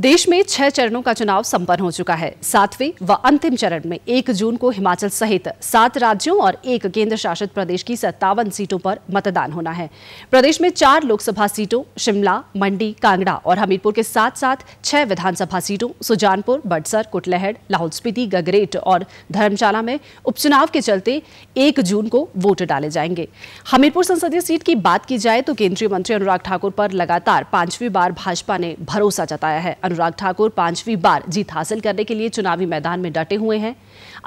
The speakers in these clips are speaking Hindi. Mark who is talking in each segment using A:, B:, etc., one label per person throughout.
A: देश में छह चरणों का चुनाव संपन्न हो चुका है सातवें व अंतिम चरण में एक जून को हिमाचल सहित सात राज्यों और एक केंद्र शासित प्रदेश की सत्तावन सीटों पर मतदान होना है प्रदेश में चार लोकसभा सीटों शिमला मंडी कांगड़ा और हमीरपुर के साथ साथ छह विधानसभा सीटों सुजानपुर बडसर कुटलहड़ लाहौल स्पीति गगरेट और धर्मशाला में उपचुनाव के चलते एक जून को वोट डाले जाएंगे हमीरपुर संसदीय सीट की बात की जाए तो केंद्रीय मंत्री अनुराग ठाकुर पर लगातार पांचवी बार भाजपा ने भरोसा जताया है अनुराग ठाकुर पांचवी बार जीत हासिल करने के लिए चुनावी मैदान में डटे हुए हैं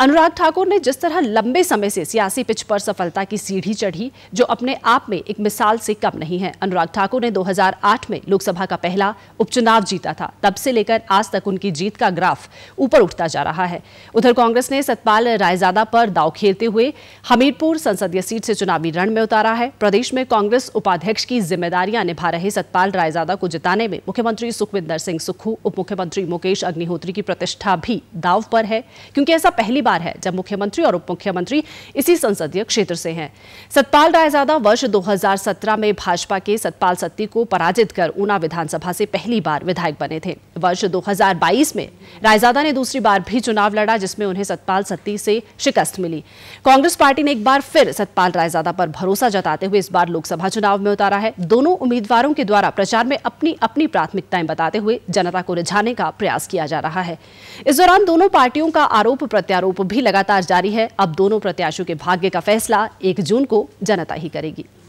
A: अनुराग ठाकुर ने जिस तरह लंबे समय से सियासी पिच पर सफलता की सीढ़ी चढ़ी जो अपने आप में एक मिसाल से कम नहीं है अनुराग ठाकुर ने 2008 में लोकसभा का पहला उपचुनाव जीता था तब से लेकर आज तक उनकी जीत का ग्राफ ऊपर उठता जा रहा है उधर कांग्रेस ने सतपाल रायजादा पर दाव खेलते हुए हमीरपुर संसदीय सीट से चुनावी रण में उतारा है प्रदेश में कांग्रेस उपाध्यक्ष की जिम्मेदारियां निभा रहे सतपाल रायजादा को जिताने में मुख्यमंत्री सुखविंदर सिंह सुक्खू साहू उप मुख्यमंत्री मुकेश अग्निहोत्री की प्रतिष्ठा भी दाव पर है क्योंकि ऐसा पहली बार है जब मुख्यमंत्री और उप मुख्यमंत्री इसी संसदीय क्षेत्र से हैं सतपाल रायजादा वर्ष 2017 में भाजपा के सतपाल सत्ती को पराजित कर ऊना विधानसभा से पहली बार विधायक बने थे वर्ष दो में रायजादा ने दूसरी बार भी चुनाव लड़ा जिसमें उन्हें सतपाल सत्ती से शिकस्त मिली कांग्रेस पार्टी ने एक बार फिर सतपाल रायजादा पर भरोसा जताते हुए इस बार लोकसभा चुनाव में उतारा है दोनों उम्मीदवारों के द्वारा प्रचार में अपनी अपनी प्राथमिकताएं बताते हुए जनता मुहावरा को रिझाने का प्रयास किया जा रहा है इस दौरान दोनों पार्टियों का आरोप प्रत्यारोप भी लगातार जारी है अब दोनों प्रत्याशियों के भाग्य का फैसला एक जून को जनता ही करेगी